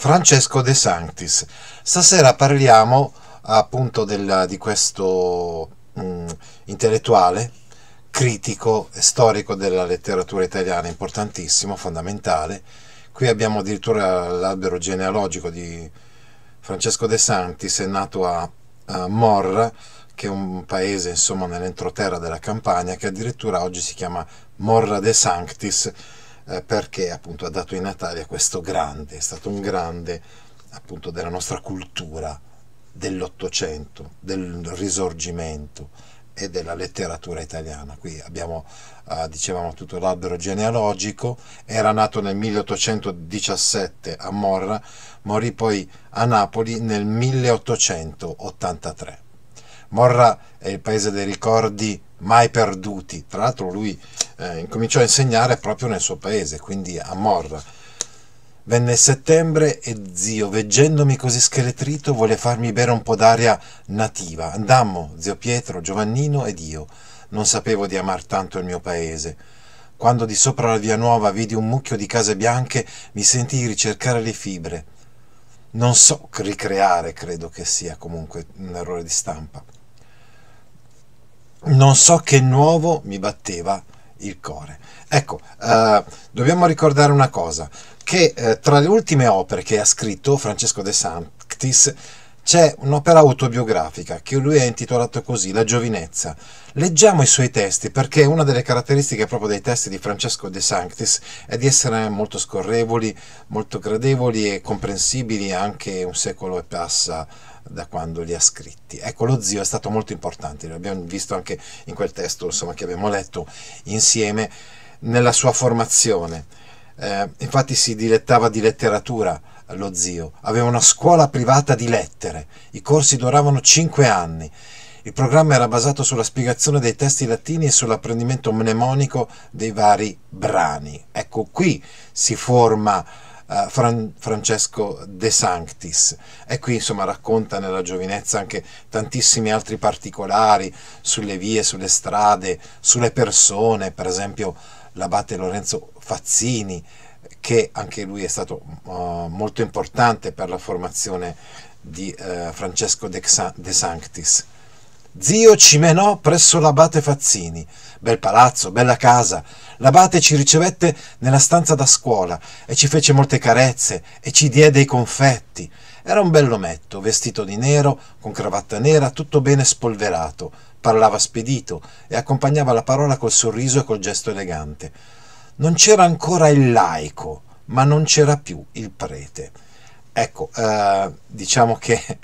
Francesco De Sanctis. Stasera parliamo appunto del, di questo mh, mm, intellettuale, critico e storico della letteratura italiana, importantissimo, fondamentale. Qui abbiamo addirittura l'albero genealogico di Francesco De Sanctis, è nato a, a Morra, che è un paese insomma nell'entroterra della Campania, che addirittura oggi si chiama Morra De Sanctis, eh, perché appunto ha dato i natali a questo grande, è stato un grande appunto della nostra cultura dell'Ottocento, del Risorgimento e della letteratura italiana. Qui abbiamo, eh, dicevamo, tutto l'albero genealogico, era nato nel 1817 a Morra, morì poi a Napoli nel 1883. Morra è il paese dei ricordi mai perduti. Tra l'altro lui eh, incominciò a insegnare proprio nel suo paese, quindi a Morra. Venne settembre e zio, veggendomi così scheletrito, volle farmi bere un po' d'aria nativa. Andammo, zio Pietro, Giovannino ed io. Non sapevo di amar tanto il mio paese. Quando di sopra la via nuova vidi un mucchio di case bianche, mi sentii ricercare le fibre. Non so ricreare, credo che sia comunque un errore di stampa non so che nuovo mi batteva il cuore. Ecco, eh, dobbiamo ricordare una cosa, che eh, tra le ultime opere che ha scritto Francesco De Sanctis c'è un'opera autobiografica che lui ha intitolato così, La giovinezza. Leggiamo i suoi testi perché una delle caratteristiche proprio dei testi di Francesco De Sanctis è di essere molto scorrevoli, molto gradevoli e comprensibili anche un secolo e passa da quando li ha scritti. Ecco, lo zio è stato molto importante, l'abbiamo visto anche in quel testo insomma, che abbiamo letto insieme nella sua formazione. Eh, infatti si dilettava di letteratura, lo zio. Aveva una scuola privata di lettere. I corsi duravano cinque anni. Il programma era basato sulla spiegazione dei testi latini e sull'apprendimento mnemonico dei vari brani. Ecco, qui si forma uh, Fran- Francesco De Sanctis e qui insomma racconta nella giovinezza anche tantissimi altri particolari sulle vie, sulle strade, sulle persone, per esempio l'abate Lorenzo Fazzini che anche lui è stato uh, molto importante per la formazione di uh, Francesco De, San De Sanctis. Zio ci menò presso l'abate Fazzini. Bel palazzo, bella casa. L'abate ci ricevette nella stanza da scuola e ci fece molte carezze e ci diede i confetti. Era un bell'ometto, vestito di nero, con cravatta nera, tutto bene spolverato. Parlava spedito e accompagnava la parola col sorriso e col gesto elegante non c'era ancora il laico, ma non c'era più il prete. Ecco, eh, diciamo che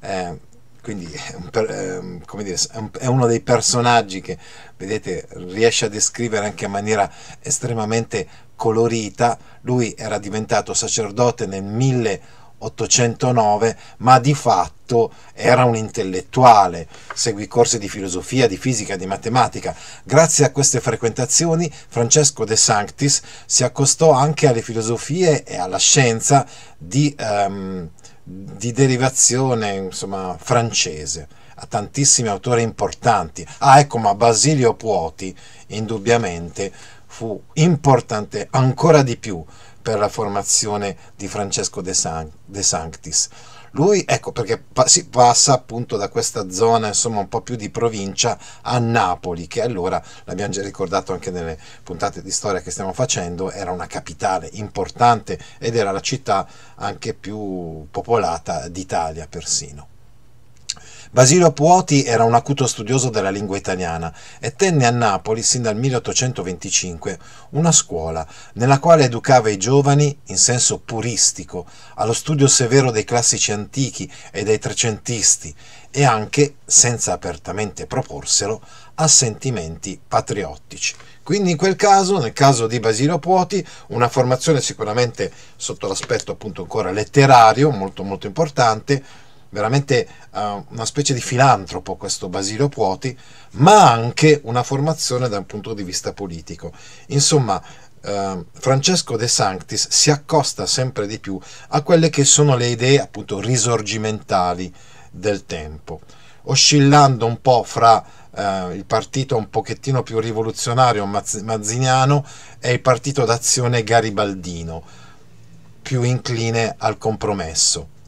eh, quindi eh, come dire, è uno dei personaggi che vedete riesce a descrivere anche in maniera estremamente colorita. Lui era diventato sacerdote nel 1800 809, ma di fatto era un intellettuale, seguì corsi di filosofia, di fisica, di matematica. Grazie a queste frequentazioni Francesco De Sanctis si accostò anche alle filosofie e alla scienza di, um, di derivazione insomma, francese a tantissimi autori importanti. Ah ecco, ma Basilio Puoti indubbiamente fu importante ancora di più per la formazione di Francesco De, San De Sanctis. Lui, ecco, perché pa si passa appunto da questa zona, insomma, un po' più di provincia a Napoli, che allora, l'abbiamo già ricordato anche nelle puntate di storia che stiamo facendo, era una capitale importante ed era la città anche più popolata d'Italia persino. Basilio Puoti era un acuto studioso della lingua italiana e tenne a Napoli, sin dal 1825, una scuola nella quale educava i giovani in senso puristico, allo studio severo dei classici antichi e dei trecentisti e anche, senza apertamente proporselo, a sentimenti patriottici. Quindi in quel caso, nel caso di Basilio Puoti, una formazione sicuramente sotto l'aspetto appunto ancora letterario, molto molto importante, veramente uh, una specie di filantropo questo Basilio Puoti, ma anche una formazione da un punto di vista politico. Insomma, Uh, Francesco De Sanctis si accosta sempre di più a quelle che sono le idee appunto risorgimentali del tempo, oscillando un po' fra uh, il partito un pochettino più rivoluzionario mazziniano e il partito d'azione garibaldino, più incline al compromesso.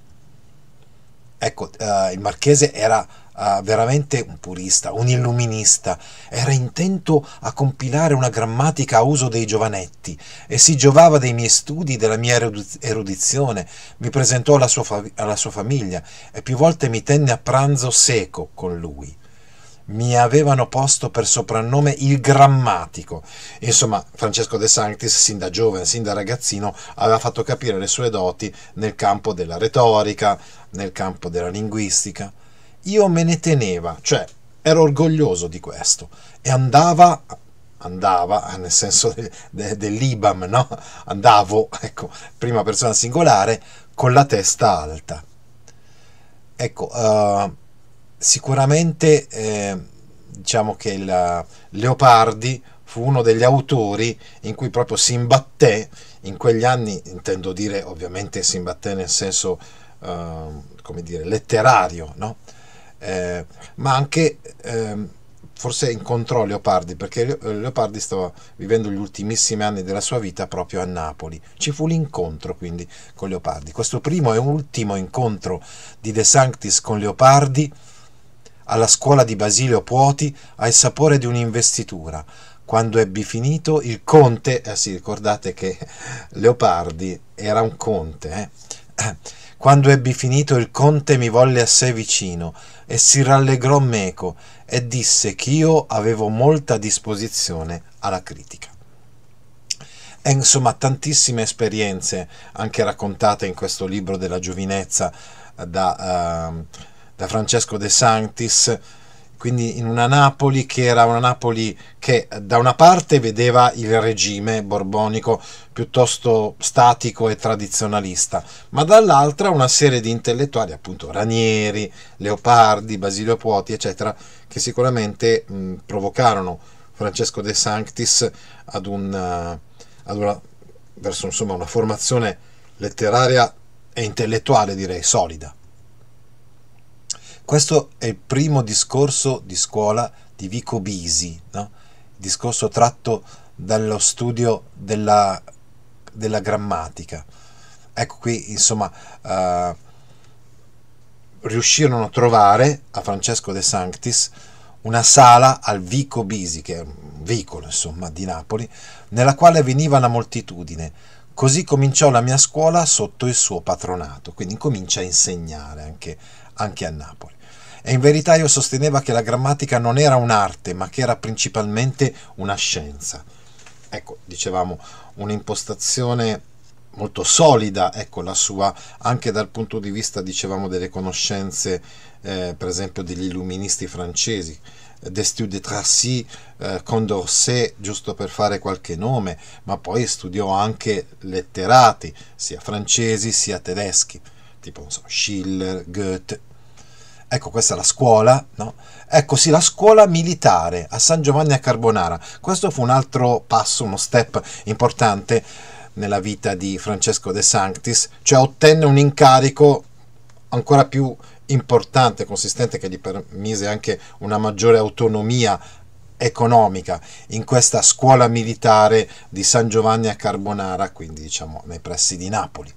Ecco, eh, il marchese era Uh, veramente un purista, un illuminista, era intento a compilare una grammatica a uso dei giovanetti e si giovava dei miei studi, della mia erudizione, mi presentò alla sua, fa- alla sua famiglia e più volte mi tenne a pranzo seco con lui mi avevano posto per soprannome il grammatico. Insomma, Francesco De Sanctis, sin da giovane, sin da ragazzino, aveva fatto capire le sue doti nel campo della retorica, nel campo della linguistica. Io me ne teneva, cioè ero orgoglioso di questo e andava andava, nel senso de, de, dell'Ibam, no? Andavo, ecco, prima persona singolare, con la testa alta. Ecco, uh, sicuramente eh, diciamo che il Leopardi fu uno degli autori in cui proprio si imbatté in quegli anni, intendo dire ovviamente si imbatté nel senso eh, come dire, letterario, no? eh, ma anche ehm, forse incontrò Leopardi perché eh, Leopardi stava vivendo gli ultimissimi anni della sua vita proprio a Napoli. Ci fu l'incontro quindi con Leopardi. Questo primo e ultimo incontro di De Sanctis con Leopardi alla scuola di Basilio Puoti ha il sapore di un'investitura. Quando ebbi finito, il conte, eh sì, ricordate che Leopardi era un conte, eh? Quando ebbi finito, il conte mi volle a sé vicino e si rallegrò meco e disse che io avevo molta disposizione alla critica. E insomma, tantissime esperienze anche raccontate in questo libro della giovinezza eh, da... Eh, da Francesco De Sanctis, quindi in una Napoli che era una Napoli che da una parte vedeva il regime borbonico piuttosto statico e tradizionalista, ma dall'altra una serie di intellettuali, appunto Ranieri, Leopardi, Basilio Puoti, eccetera, che sicuramente mh, provocarono Francesco De Sanctis ad un, eh, ad una, verso insomma, una formazione letteraria e intellettuale, direi, solida. Questo è il primo discorso di scuola di Vico Bisi, no? discorso tratto dallo studio della, della grammatica. Ecco qui, insomma, eh, riuscirono a trovare a Francesco De Sanctis una sala al Vico Bisi, che è un vicolo insomma di Napoli, nella quale veniva la moltitudine. Così cominciò la mia scuola sotto il suo patronato, quindi comincia a insegnare anche anche a Napoli. E in verità io sostenevo che la grammatica non era un'arte, ma che era principalmente una scienza. Ecco, dicevamo, un'impostazione molto solida, ecco la sua, anche dal punto di vista, dicevamo, delle conoscenze, eh, per esempio, degli illuministi francesi, Destieux de Tracy, eh, Condorcet, giusto per fare qualche nome, ma poi studiò anche letterati, sia francesi sia tedeschi, tipo so, Schiller, Goethe, Ecco, questa è la scuola, no? Ecco, sì, la scuola militare a San Giovanni a Carbonara. Questo fu un altro passo, uno step importante nella vita di Francesco De Sanctis, cioè ottenne un incarico ancora più importante, consistente, che gli permise anche una maggiore autonomia economica in questa scuola militare di San Giovanni a Carbonara, quindi diciamo nei pressi di Napoli.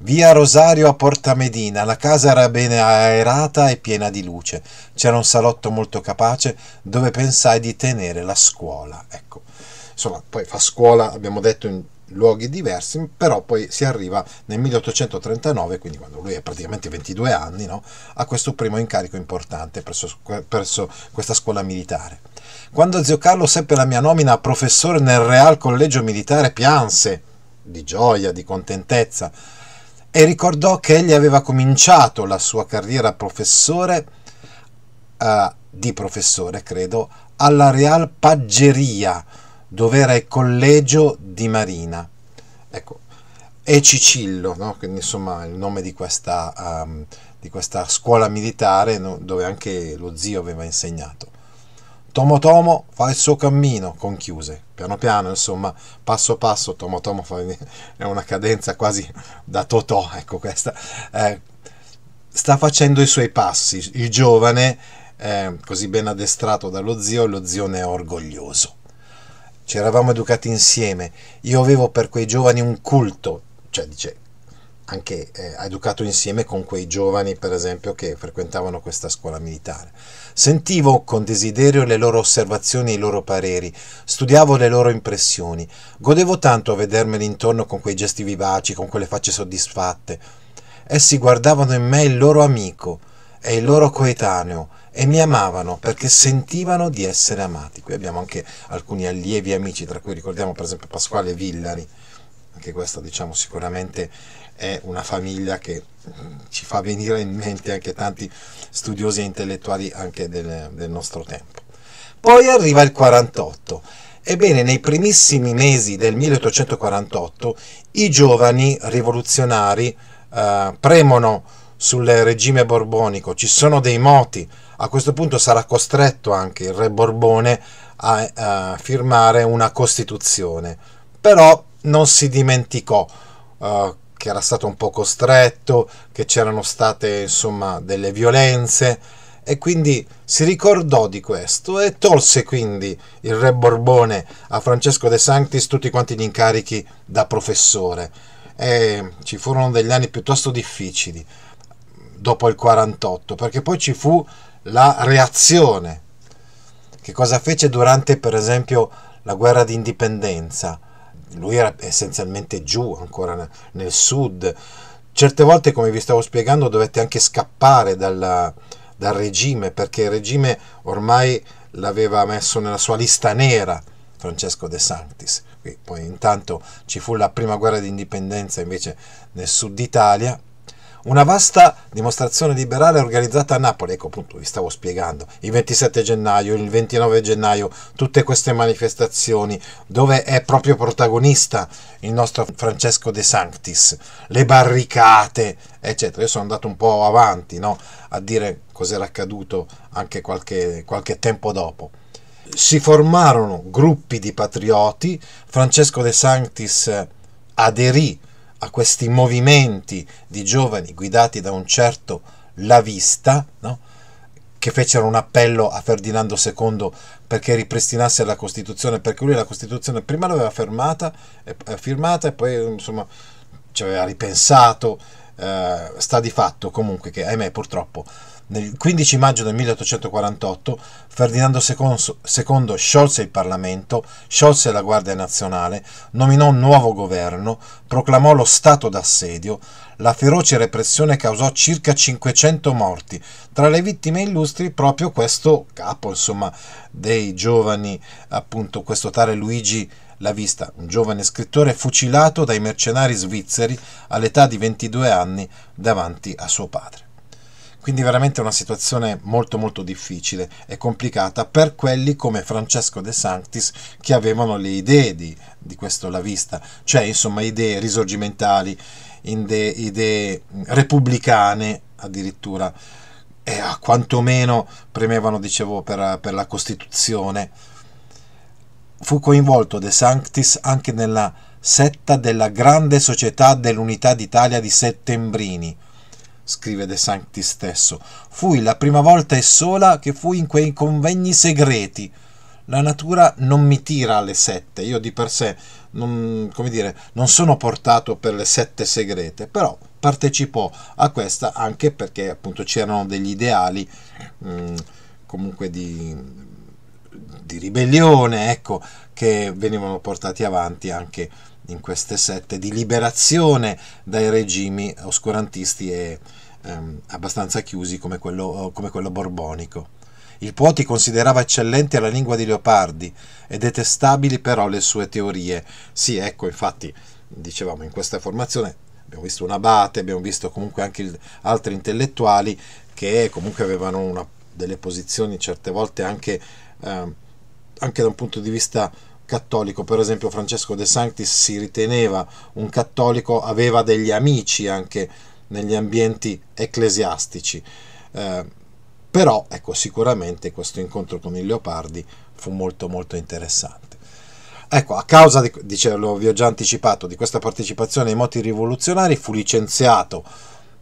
Via Rosario a Porta Medina, la casa era bene aerata e piena di luce. C'era un salotto molto capace dove pensai di tenere la scuola. Ecco, insomma, poi fa scuola, abbiamo detto, in luoghi diversi, però poi si arriva nel 1839, quindi quando lui è praticamente 22 anni, no, a questo primo incarico importante presso, presso questa scuola militare. Quando zio Carlo seppe la mia nomina a professore nel Real Collegio Militare, pianse di gioia, di contentezza e ricordò che egli aveva cominciato la sua carriera professore, eh, di professore credo, alla Real Paggeria, dove era il collegio di Marina. Ecco, e Cicillo, no? Quindi, insomma il nome di questa, um, di questa scuola militare no? dove anche lo zio aveva insegnato. Tomo Tomo fa il suo cammino, conchiuse, piano piano, insomma, passo passo, Tomo Tomo fa, è una cadenza quasi da Totò, ecco questa, eh, sta facendo i suoi passi, il giovane, eh, così ben addestrato dallo zio, lo zio ne è orgoglioso. Ci eravamo educati insieme, io avevo per quei giovani un culto, cioè dice anche eh, educato insieme con quei giovani, per esempio, che frequentavano questa scuola militare. Sentivo con desiderio le loro osservazioni e i loro pareri, studiavo le loro impressioni, godevo tanto a vedermeli intorno con quei gesti vivaci, con quelle facce soddisfatte. Essi guardavano in me il loro amico e il loro coetaneo e mi amavano perché sentivano di essere amati. Qui abbiamo anche alcuni allievi amici, tra cui ricordiamo per esempio Pasquale Villari anche questa diciamo sicuramente è una famiglia che mm, ci fa venire in mente anche tanti studiosi e intellettuali anche del, del nostro tempo. Poi arriva il 48. Ebbene, nei primissimi mesi del 1848 i giovani rivoluzionari eh, premono sul regime borbonico, ci sono dei moti, a questo punto sarà costretto anche il re Borbone a, a eh, firmare una Costituzione, però non si dimenticò uh, che era stato un po' costretto, che c'erano state insomma delle violenze e quindi si ricordò di questo e tolse quindi il re Borbone a Francesco De Sanctis tutti quanti gli incarichi da professore. E ci furono degli anni piuttosto difficili dopo il 48 perché poi ci fu la reazione che cosa fece durante per esempio la guerra d'indipendenza lui era essenzialmente giù, ancora nel sud. Certe volte, come vi stavo spiegando, dovette anche scappare dalla, dal regime, perché il regime ormai l'aveva messo nella sua lista nera Francesco De Sanctis. poi intanto ci fu la prima guerra di indipendenza invece nel sud Italia, una vasta dimostrazione liberale organizzata a Napoli, ecco appunto vi stavo spiegando, il 27 gennaio, il 29 gennaio, tutte queste manifestazioni dove è proprio protagonista il nostro Francesco De Sanctis, le barricate, eccetera. Io sono andato un po' avanti no? a dire cos'era accaduto anche qualche, qualche tempo dopo si formarono gruppi di patrioti, Francesco De Sanctis aderì a questi movimenti di giovani guidati da un certo lavista, no? che fecero un appello a Ferdinando II perché ripristinasse la Costituzione, perché lui la Costituzione prima l'aveva fermata, eh, firmata e poi insomma ci aveva ripensato, eh, sta di fatto comunque che ahimè purtroppo nel 15 maggio del 1848 Ferdinando II sciolse il Parlamento, sciolse la Guardia Nazionale, nominò un nuovo governo, proclamò lo stato d'assedio. La feroce repressione causò circa 500 morti, tra le vittime illustri proprio questo capo, insomma, dei giovani, appunto questo tale Luigi la vista, un giovane scrittore fucilato dai mercenari svizzeri all'età di 22 anni davanti a suo padre. Quindi veramente una situazione molto molto difficile e complicata per quelli come Francesco De Sanctis che avevano le idee di, di questo La Vista, cioè insomma idee risorgimentali, idee repubblicane addirittura, e a ah, quantomeno premevano, dicevo, per, per la Costituzione. Fu coinvolto De Sanctis anche nella setta della Grande Società dell'Unità d'Italia di Settembrini, scrive De Sancti stesso. Fui la prima volta e sola che fui in quei convegni segreti. La natura non mi tira alle sette, io di per sé non, dire, non sono portato per le sette segrete, però partecipò a questa anche perché appunto c'erano degli ideali mh, mm, comunque di, di ribellione ecco, che venivano portati avanti anche in queste sette di liberazione dai regimi oscurantisti e ehm, abbastanza chiusi come quello, come quello borbonico. Il Puoti considerava eccellente la lingua di Leopardi e detestabili però le sue teorie. Sì, ecco, infatti, dicevamo in questa formazione abbiamo visto un abate, abbiamo visto comunque anche il, altri intellettuali che comunque avevano una, delle posizioni certe volte anche, eh, anche da un punto di vista cattolico, per esempio Francesco De Sanctis si riteneva un cattolico, aveva degli amici anche negli ambienti ecclesiastici. Eh, però ecco, sicuramente questo incontro con il Leopardi fu molto molto interessante. Ecco, a causa, di, dice, vi ho già anticipato, di questa partecipazione ai moti rivoluzionari fu licenziato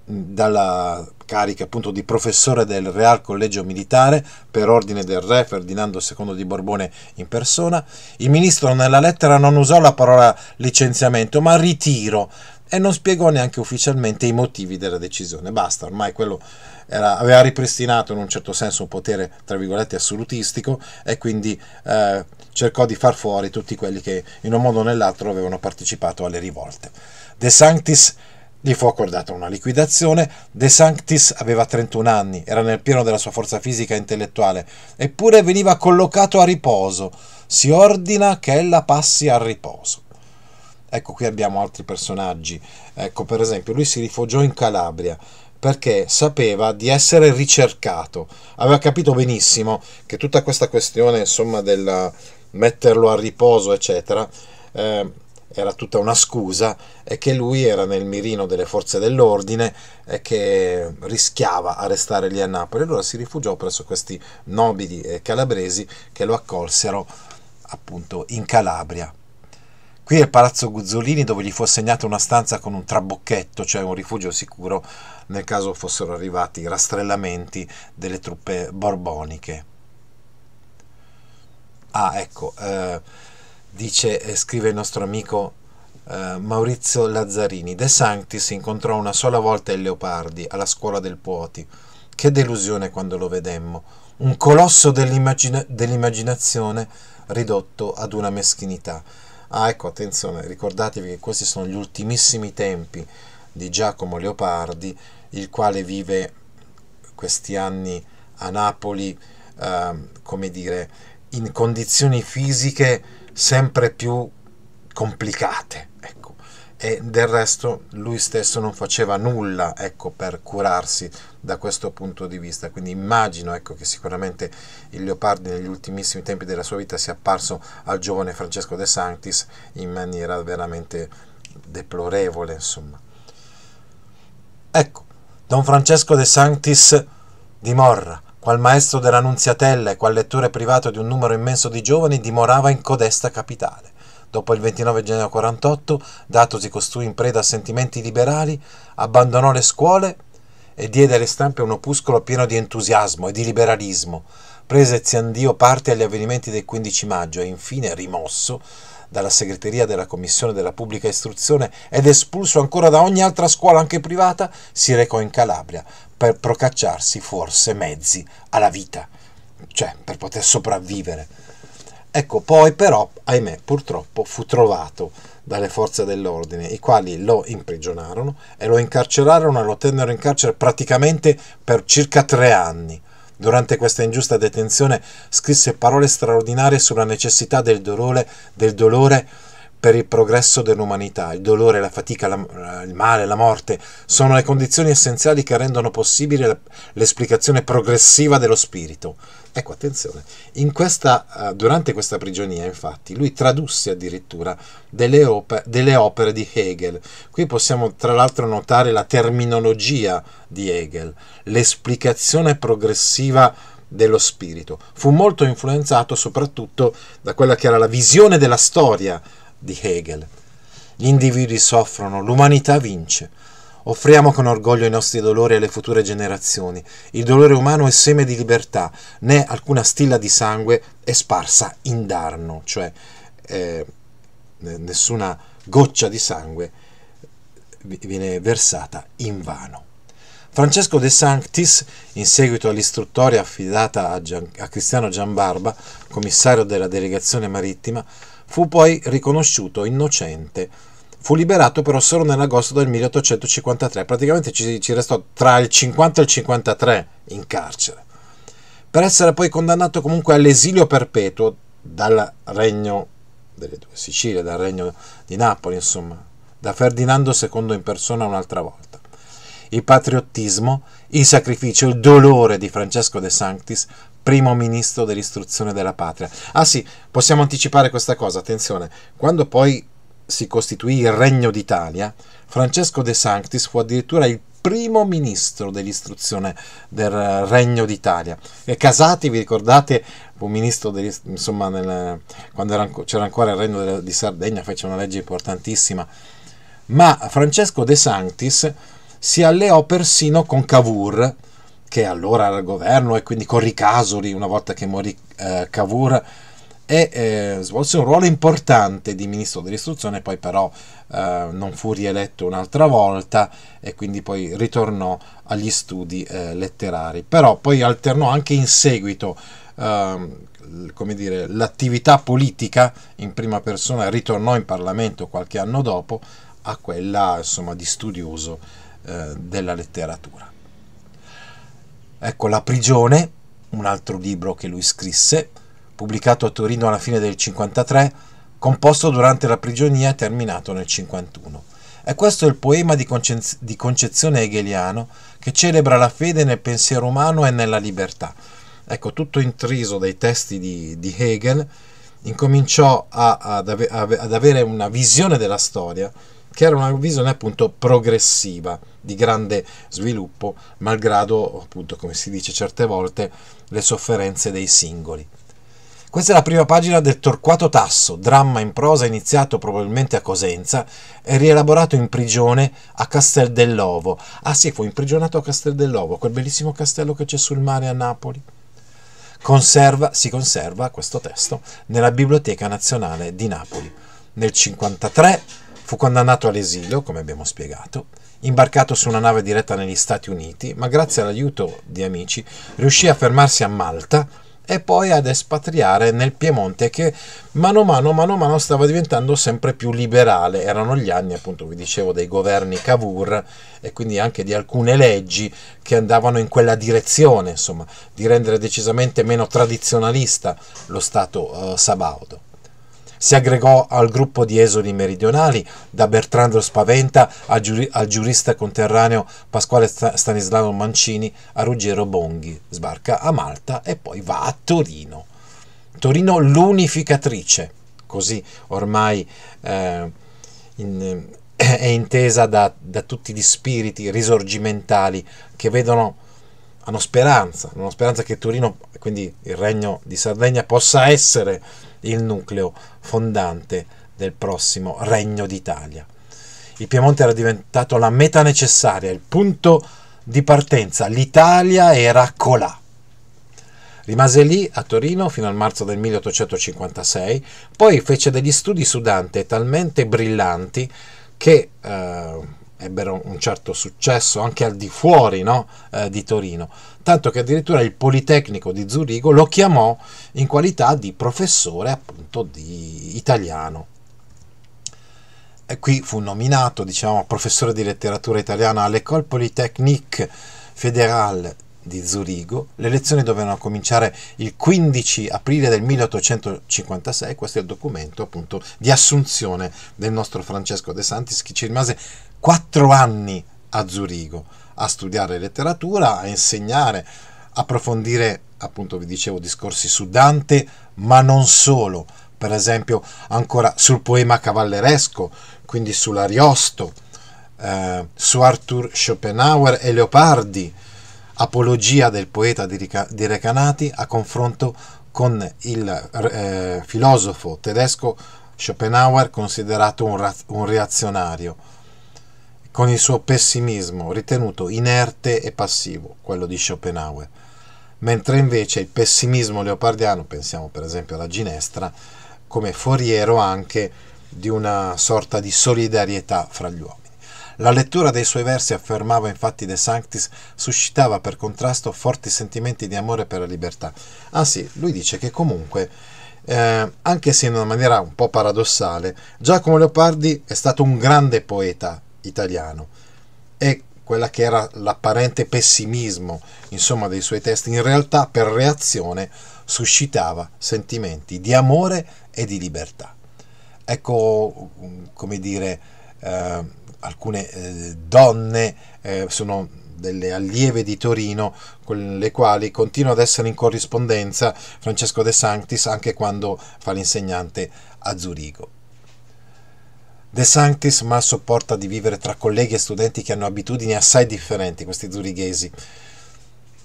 dalla cariche appunto di professore del Real Collegio Militare per ordine del re Ferdinando II di Borbone in persona. Il ministro nella lettera non usò la parola licenziamento ma ritiro e non spiegò neanche ufficialmente i motivi della decisione. Basta, ormai quello era, aveva ripristinato in un certo senso un potere, tra virgolette, assolutistico e quindi eh, cercò di far fuori tutti quelli che in un modo o nell'altro avevano partecipato alle rivolte. De Sanctis gli fu accordata una liquidazione. De Sanctis aveva 31 anni, era nel pieno della sua forza fisica e intellettuale, eppure veniva collocato a riposo. Si ordina che ella passi al riposo. Ecco, qui abbiamo altri personaggi. Ecco, per esempio, lui si rifugiò in Calabria perché sapeva di essere ricercato. Aveva capito benissimo che tutta questa questione, insomma, del metterlo a riposo, eccetera, eh, era tutta una scusa e che lui era nel mirino delle forze dell'ordine e che rischiava a restare lì a Napoli. Allora si rifugiò presso questi nobili calabresi che lo accolsero appunto in Calabria. Qui al Palazzo Guzzolini dove gli fu assegnata una stanza con un trabocchetto, cioè un rifugio sicuro nel caso fossero arrivati i rastrellamenti delle truppe borboniche. Ah, ecco, eh, dice e scrive il nostro amico eh, Maurizio Lazzarini, De Sanctis si incontrò una sola volta il Leopardi alla scuola del Puoti. Che delusione quando lo vedemmo, un colosso dell'immagina- dell'immaginazione ridotto ad una meschinità. Ah, ecco, attenzione, ricordatevi che questi sono gli ultimissimi tempi di Giacomo Leopardi, il quale vive questi anni a Napoli, eh, come dire, in condizioni fisiche sempre più complicate. Ecco. E del resto lui stesso non faceva nulla ecco, per curarsi da questo punto di vista. Quindi immagino ecco, che sicuramente il Leopardi negli ultimissimi tempi della sua vita sia apparso al giovane Francesco De Sanctis in maniera veramente deplorevole. Insomma. Ecco, Don Francesco De Sanctis di Morra qual maestro della Nunziatella e qual lettore privato di un numero immenso di giovani, dimorava in codesta capitale. Dopo il 29 gennaio 48, datosi costui in preda a sentimenti liberali, abbandonò le scuole e diede alle stampe un opuscolo pieno di entusiasmo e di liberalismo, prese Ziandio parte agli avvenimenti del 15 maggio e infine rimosso dalla segreteria della Commissione della Pubblica Istruzione ed espulso ancora da ogni altra scuola, anche privata, si recò in Calabria per procacciarsi forse mezzi alla vita, cioè per poter sopravvivere. Ecco, poi però, ahimè, purtroppo fu trovato dalle forze dell'ordine, i quali lo imprigionarono e lo incarcerarono e lo tennero in carcere praticamente per circa tre anni Durante questa ingiusta detenzione scrisse parole straordinarie sulla necessità del dolore, del dolore per il progresso dell'umanità. Il dolore, la fatica, la, il male, la morte sono le condizioni essenziali che rendono possibile l'esplicazione progressiva dello spirito. Ecco, attenzione, questa, eh, durante questa prigionia, infatti, lui tradusse addirittura delle, op- delle opere di Hegel. Qui possiamo tra l'altro notare la terminologia di Hegel, l'esplicazione progressiva dello spirito. Fu molto influenzato soprattutto da quella che era la visione della storia di Hegel. Gli individui soffrono, l'umanità vince Offriamo con orgoglio i nostri dolori alle future generazioni. Il dolore umano è seme di libertà, né alcuna stilla di sangue è sparsa indarno, cioè eh, nessuna goccia di sangue viene versata in vano. Francesco De Sanctis, in seguito all'istruttoria affidata a, Gian, a Cristiano Giambarba, commissario della delegazione marittima, fu poi riconosciuto innocente Fu liberato però solo nell'agosto del 1853, praticamente ci, ci restò tra il 50 e il 53 in carcere, per essere poi condannato comunque all'esilio perpetuo dal regno delle due Sicilie, dal regno di Napoli, insomma, da Ferdinando II in persona un'altra volta. Il patriottismo, il sacrificio, il dolore di Francesco De Sanctis, primo ministro dell'istruzione della patria. Ah sì, possiamo anticipare questa cosa, attenzione, quando poi si costituì il Regno d'Italia, Francesco De Sanctis fu addirittura il primo ministro dell'istruzione del eh, Regno d'Italia. E Casati, vi ricordate, fu ministro insomma, nel, quando era, c'era ancora il Regno di Sardegna, fece una legge importantissima. Ma Francesco De Sanctis si alleò persino con Cavour, che allora era al governo, e quindi con Ricasoli, una volta che morì eh, Cavour e eh, svolse un ruolo importante di ministro dell'istruzione, poi però eh, non fu rieletto un'altra volta e quindi poi ritornò agli studi eh, letterari. Però poi alternò anche in seguito ehm, come dire, l'attività politica in prima persona, ritornò in Parlamento qualche anno dopo a quella insomma, di studioso eh, della letteratura. Ecco La prigione, un altro libro che lui scrisse, pubblicato a Torino alla fine del 53, composto durante la prigionia e terminato nel 51. E questo è il poema di, concez- di concezione hegeliano che celebra la fede nel pensiero umano e nella libertà. Ecco, tutto intriso dai testi di, di Hegel, incominciò a, ad, ave- ad avere una visione della storia che era una visione appunto progressiva, di grande sviluppo, malgrado appunto, come si dice certe volte, le sofferenze dei singoli. Questa è la prima pagina del Torquato Tasso, dramma in prosa iniziato probabilmente a Cosenza e rielaborato in prigione a Castel dell'Ovo. Ah sì, fu imprigionato a Castel dell'Ovo, quel bellissimo castello che c'è sul mare a Napoli. Conserva, si conserva questo testo nella Biblioteca Nazionale di Napoli. Nel 1953 fu condannato all'esilio, come abbiamo spiegato, imbarcato su una nave diretta negli Stati Uniti, ma grazie all'aiuto di amici riuscì a fermarsi a Malta e poi ad espatriare nel Piemonte che mano a mano, mano mano stava diventando sempre più liberale. Erano gli anni, appunto, vi dicevo, dei governi Cavour e quindi anche di alcune leggi che andavano in quella direzione, insomma, di rendere decisamente meno tradizionalista lo Stato eh, sabaudo. Si aggregò al gruppo di esodi meridionali, da Bertrando Spaventa al, giuri, al giurista conterraneo Pasquale Stanislao Mancini a Ruggero Bonghi. Sbarca a Malta e poi va a Torino. Torino l'unificatrice, così ormai eh, in, eh, è intesa da, da, tutti gli spiriti risorgimentali che vedono, hanno speranza, hanno speranza che Torino, quindi il regno di Sardegna, possa essere il nucleo fondante del prossimo Regno d'Italia. Il Piemonte era diventato la meta necessaria, il punto di partenza, l'Italia era colà. Rimase lì a Torino fino al marzo del 1856, poi fece degli studi su Dante talmente brillanti che eh, ebbero un certo successo anche al di fuori no, eh, di Torino tanto che addirittura il Politecnico di Zurigo lo chiamò in qualità di professore appunto di italiano. E qui fu nominato diciamo, professore di letteratura italiana all'École Polytechnique Fédérale di Zurigo. Le lezioni dovevano cominciare il 15 aprile del 1856, questo è il documento appunto di assunzione del nostro Francesco De Santis che ci rimase quattro anni a Zurigo a studiare letteratura, a insegnare, approfondire, appunto vi dicevo, discorsi su Dante, ma non solo, per esempio ancora sul poema cavalleresco, quindi sull'Ariosto, eh, su Arthur Schopenhauer e Leopardi, apologia del poeta di, Rica- di Recanati a confronto con il eh, filosofo tedesco Schopenhauer considerato un, ra- un reazionario con il suo pessimismo ritenuto inerte e passivo, quello di Schopenhauer, mentre invece il pessimismo leopardiano, pensiamo per esempio alla ginestra, come foriero anche di una sorta di solidarietà fra gli uomini. La lettura dei suoi versi, affermava infatti De Sanctis, suscitava per contrasto forti sentimenti di amore per la libertà. Anzi, lui dice che comunque, eh, anche se in una maniera un po' paradossale, Giacomo Leopardi è stato un grande poeta italiano e quella che era l'apparente pessimismo insomma, dei suoi testi in realtà per reazione suscitava sentimenti di amore e di libertà. Ecco, come dire, eh, alcune eh, donne eh, sono delle allieve di Torino con le quali continua ad essere in corrispondenza Francesco De Sanctis anche quando fa l'insegnante a Zurigo. De Sanctis ma sopporta di vivere tra colleghi e studenti che hanno abitudini assai differenti, questi zurighesi,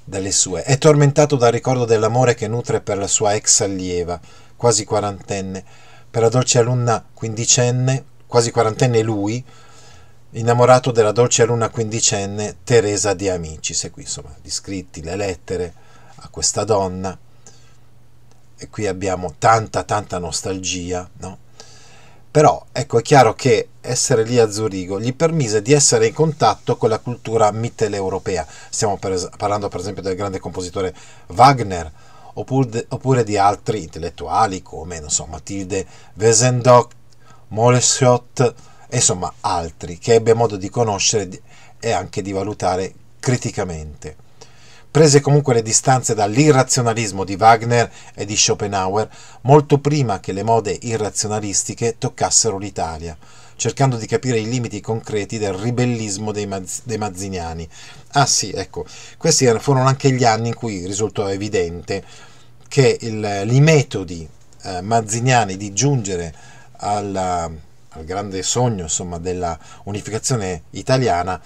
dalle sue. È tormentato dal ricordo dell'amore che nutre per la sua ex allieva, quasi quarantenne, per la dolce alunna quindicenne, quasi quarantenne lui, innamorato della dolce alunna quindicenne Teresa di Amici. Se qui insomma gli scritti, le lettere a questa donna. E qui abbiamo tanta, tanta nostalgia, no? Però ecco, è chiaro che essere lì a Zurigo gli permise di essere in contatto con la cultura mitteleuropea. Stiamo per, parlando per esempio del grande compositore Wagner, oppure, oppure di altri intellettuali come so, Matilde Wesendok, Moleschott, insomma altri che ebbe modo di conoscere e anche di valutare criticamente prese comunque le distanze dall'irrazionalismo di Wagner e di Schopenhauer molto prima che le mode irrazionalistiche toccassero l'Italia, cercando di capire i limiti concreti del ribellismo dei, Maz- dei mazziniani. Ah sì, ecco, questi er-, furono anche gli anni in cui risultò evidente che il, i metodi eh, mazziniani di giungere alla, al grande sogno insomma, della unificazione italiana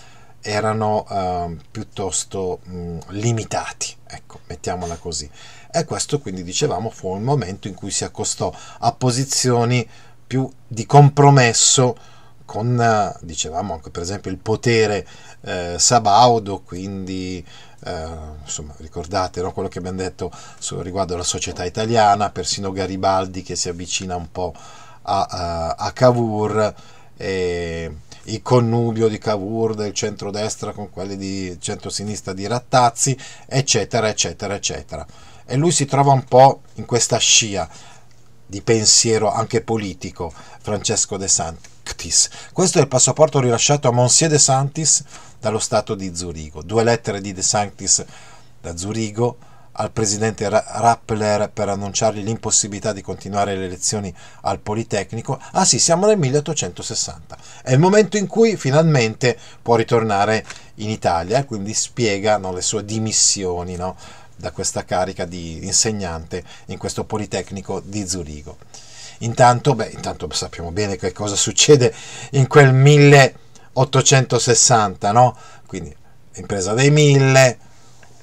erano eh, piuttosto mh, limitati, ecco, mettiamola così. E questo quindi dicevamo fu un momento in cui si accostò a posizioni più di compromesso con, dicevamo anche per esempio, il potere eh, sabaudo, quindi Uh, insomma, ricordate no? quello che abbiamo detto su, riguardo alla società italiana, persino Garibaldi che si avvicina un po' a, a, eh, a Cavour. E il connubio di Cavour del centrodestra con quelli di centrosinistra di Rattazzi, eccetera, eccetera, eccetera. E lui si trova un po' in questa scia di pensiero anche politico, Francesco De Sanctis. Questo è il passaporto rilasciato a Monsieur De Santis dallo Stato di Zurigo. Due lettere di De Sanctis da Zurigo al presidente Rappler per annunciargli l'impossibilità di continuare le lezioni al Politecnico. Ah sì, siamo nel 1860. È il momento in cui finalmente può ritornare in Italia quindi spiega no, le sue dimissioni no, da questa carica di insegnante in questo Politecnico di Zurigo. Intanto, beh, intanto sappiamo bene che cosa succede in quel 1860, no? Quindi impresa dei mille,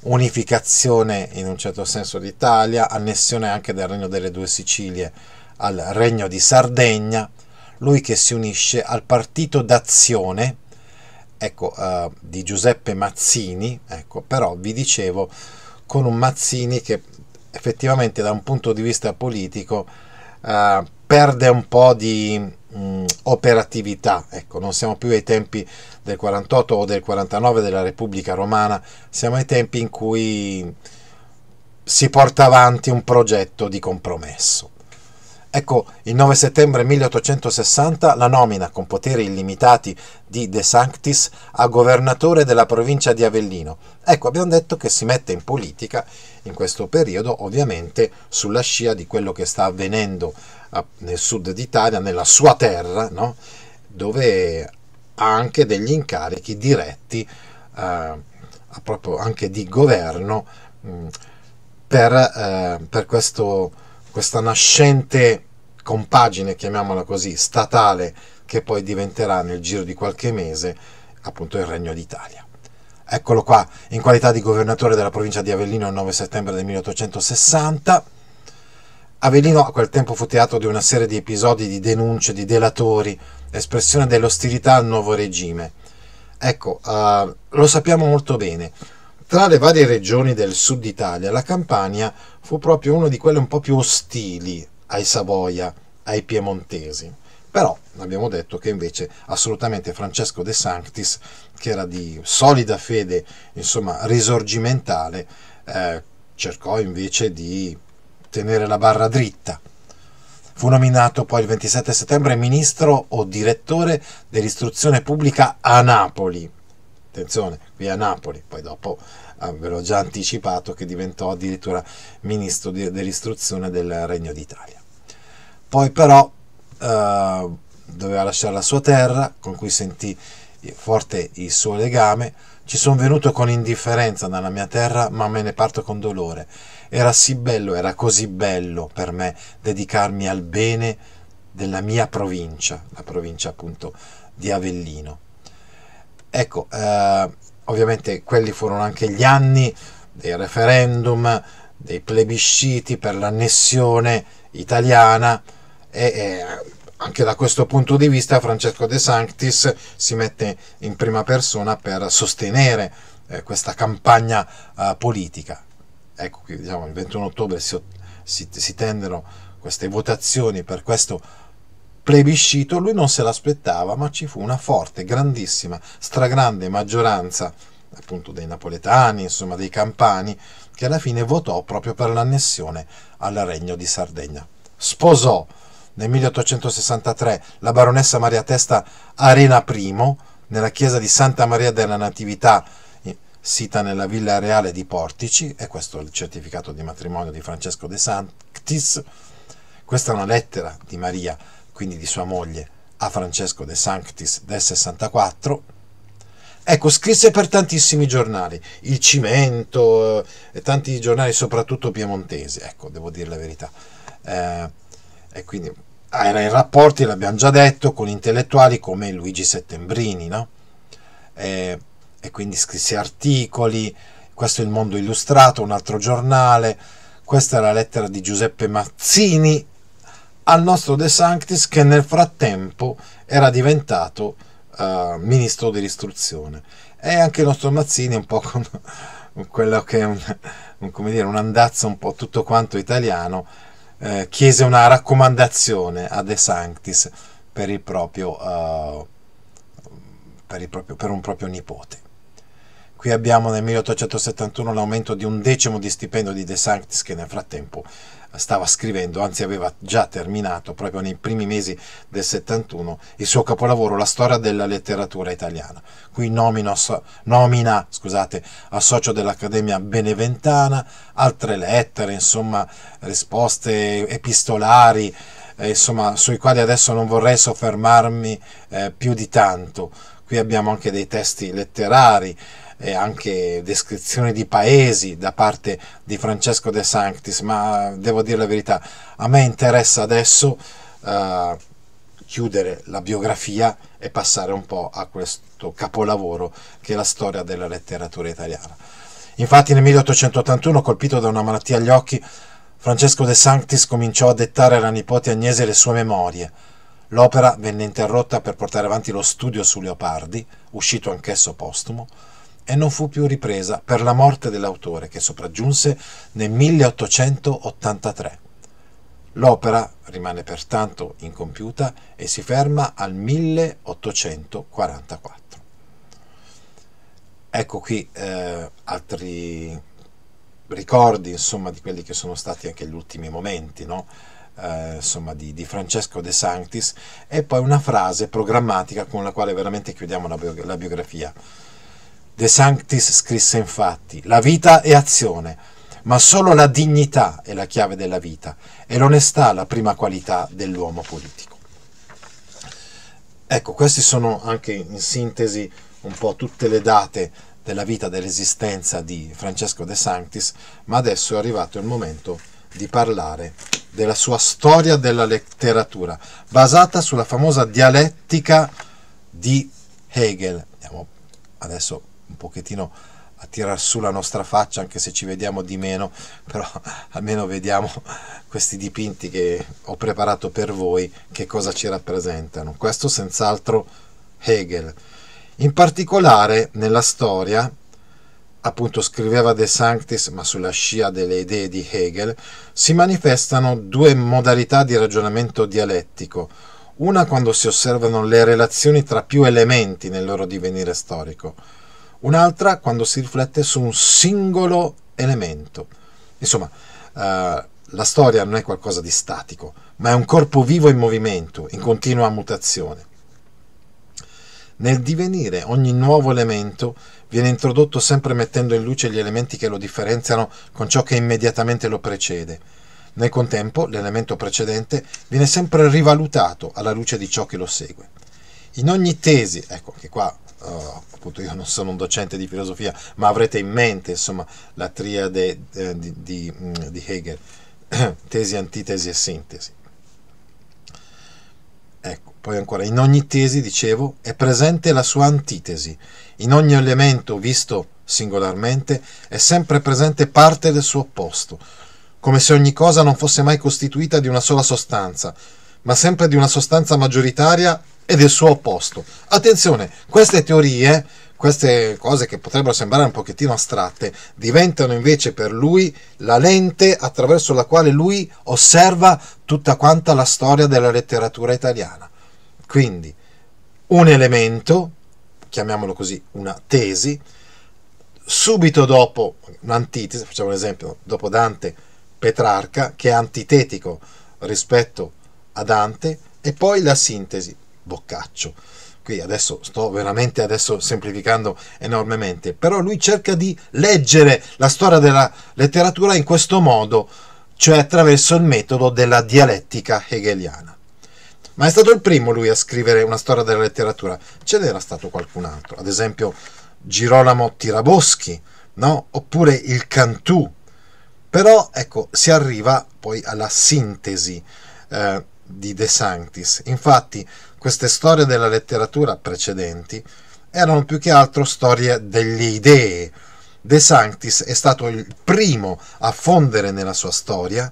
unificazione in un certo senso d'Italia, annessione anche del Regno delle Due Sicilie al Regno di Sardegna, lui che si unisce al Partito d'Azione ecco, eh, di Giuseppe Mazzini, ecco, però vi dicevo con un Mazzini che effettivamente da un punto di vista politico eh, perde un po' di mh, mm, operatività. Ecco, non siamo più ai tempi del 48 o del 49 della Repubblica Romana, siamo ai tempi in cui si porta avanti un progetto di compromesso. Ecco, il 9 settembre 1860 la nomina, con poteri illimitati, di De Sanctis a governatore della provincia di Avellino. Ecco, abbiamo detto che si mette in politica in questo periodo, ovviamente sulla scia di quello che sta avvenendo nel sud d'Italia, nella sua terra, no? dove ha anche degli incarichi diretti, eh, proprio anche di governo, mh, per, eh, per questo questa nascente compagine, chiamiamola così, statale, che poi diventerà nel giro di qualche mese appunto il Regno d'Italia. Eccolo qua, in qualità di governatore della provincia di Avellino il 9 settembre del 1860. Avellino a quel tempo fu teatro di una serie di episodi di denunce, di delatori, espressione dell'ostilità al nuovo regime. Ecco, uh, lo sappiamo molto bene. Tra le varie regioni del sud Italia, la Campania fu proprio una di quelle un po' più ostili ai Savoia, ai piemontesi. Però abbiamo detto che invece assolutamente Francesco De Sanctis, che era di solida fede, insomma, risorgimentale, eh, cercò invece di tenere la barra dritta. Fu nominato poi il 27 settembre ministro o direttore dell'istruzione pubblica a Napoli. Attenzione, qui a Napoli, poi dopo ve l'ho già anticipato, che diventò addirittura ministro di, dell'istruzione del Regno d'Italia. Poi però eh, doveva lasciare la sua terra, con cui sentì forte il suo legame. Ci sono venuto con indifferenza dalla mia terra, ma me ne parto con dolore. Era sì bello, era così bello per me dedicarmi al bene della mia provincia, la provincia appunto di Avellino. Ecco, eh, ovviamente quelli furono anche gli anni dei referendum, dei plebisciti per l'annessione italiana e, e anche da questo punto di vista Francesco De Sanctis si mette in prima persona per sostenere eh, questa campagna eh, politica. Ecco, diciamo, il 21 ottobre si, si, si tendero queste votazioni per questo plebiscito lui non se l'aspettava, ma ci fu una forte, grandissima, stragrande maggioranza appunto dei napoletani, insomma dei campani, che alla fine votò proprio per l'annessione al Regno di Sardegna. Sposò nel 1863 la baronessa Maria Testa Arena I nella chiesa di Santa Maria della Natività sita nella Villa Reale di Portici, e questo è il certificato di matrimonio di Francesco De Sanctis. Questa è una lettera di Maria quindi di sua moglie, a Francesco de Sanctis del 64. Ecco, scrisse per tantissimi giornali, Il Cimento eh, e tanti giornali, soprattutto piemontesi, ecco, devo dire la verità. Eh, e quindi ah, era in rapporti, l'abbiamo già detto, con intellettuali come Luigi Settembrini, no? Eh, e quindi scrisse articoli, questo è il Mondo Illustrato, un altro giornale, questa è la lettera di Giuseppe Mazzini al nostro De Sanctis che nel frattempo era diventato uh, ministro dell'istruzione. E anche il nostro Mazzini un po' con, quello che è un, un, dire, un, andazzo un po' tutto quanto italiano, eh, chiese una raccomandazione a De Sanctis per, proprio, uh, per, proprio, per un proprio nipote. Qui abbiamo nel 1871 l'aumento di un decimo di stipendio di De Sanctis che nel frattempo eh, stava scrivendo, anzi aveva già terminato proprio nei primi mesi del 71 il suo capolavoro La storia della letteratura italiana. Qui nomino, nomina scusate, a socio dell'Accademia Beneventana, altre lettere, insomma risposte epistolari, eh, insomma sui quali adesso non vorrei soffermarmi eh, più di tanto. Qui abbiamo anche dei testi letterari e anche descrizioni di paesi da parte di Francesco De Sanctis, ma devo dire la verità, a me interessa adesso eh, chiudere la biografia e passare un po' a questo capolavoro che è la storia della letteratura italiana. Infatti nel 1881, colpito da una malattia agli occhi, Francesco De Sanctis cominciò a dettare alla nipote Agnese le sue memorie. L'opera venne interrotta per portare avanti lo studio su Leopardi, uscito anch'esso postumo, e non fu più ripresa per la morte dell'autore che sopraggiunse nel 1883. L'opera rimane pertanto incompiuta e si ferma al 1844. Ecco qui eh, altri ricordi insomma, di quelli che sono stati anche gli ultimi momenti no? eh, insomma, di, di, Francesco De Sanctis e poi una frase programmatica con la quale veramente chiudiamo la, biografia De Sanctis scrisse infatti, la vita è azione, ma solo la dignità è la chiave della vita e l'onestà la prima qualità dell'uomo politico. Ecco, queste sono anche in sintesi un po' tutte le date della vita dell'esistenza di Francesco De Sanctis, ma adesso è arrivato il momento di parlare della sua storia della letteratura, basata sulla famosa dialettica di Hegel. Andiamo adesso un pochettino a tirar su la nostra faccia anche se ci vediamo di meno però almeno vediamo questi dipinti che ho preparato per voi che cosa ci rappresentano questo senz'altro Hegel in particolare nella storia appunto scriveva De Sanctis ma sulla scia delle idee di Hegel si manifestano due modalità di ragionamento dialettico una quando si osservano le relazioni tra più elementi nel loro divenire storico un'altra quando si riflette su un singolo elemento. Insomma, eh, la storia non è qualcosa di statico, ma è un corpo vivo in movimento, in continua mutazione. Nel divenire ogni nuovo elemento viene introdotto sempre mettendo in luce gli elementi che lo differenziano con ciò che immediatamente lo precede. Nel contempo l'elemento precedente viene sempre rivalutato alla luce di ciò che lo segue. In ogni tesi, ecco che qua oh, appunto io non sono un docente di filosofia, ma avrete in mente insomma, la triade eh, di, di, mm, di Hegel, tesi, antitesi e sintesi. Ecco, poi ancora, in ogni tesi, dicevo, è presente la sua antitesi, in ogni elemento visto singolarmente è sempre presente parte del suo opposto, come se ogni cosa non fosse mai costituita di una sola sostanza, ma sempre di una sostanza maggioritaria e del suo opposto. Attenzione, queste teorie, queste cose che potrebbero sembrare un pochettino astratte, diventano invece per lui la lente attraverso la quale lui osserva tutta quanta la storia della letteratura italiana. Quindi un elemento, chiamiamolo così, una tesi, subito dopo un'antitesi, facciamo un esempio, dopo Dante Petrarca, che è antitetico rispetto a a Dante e poi la sintesi, Boccaccio. Qui adesso sto veramente adesso semplificando enormemente, però lui cerca di leggere la storia della letteratura in questo modo, cioè attraverso il metodo della dialettica hegeliana. Ma è stato il primo lui a scrivere una storia della letteratura, ce n'era stato qualcun altro, ad esempio Girolamo Tiraboschi, no? oppure il Cantù. Però ecco, si arriva poi alla sintesi. Eh, di De Sanctis. Infatti, queste storie della letteratura precedenti erano più che altro storie delle idee. De Sanctis è stato il primo a fondere nella sua storia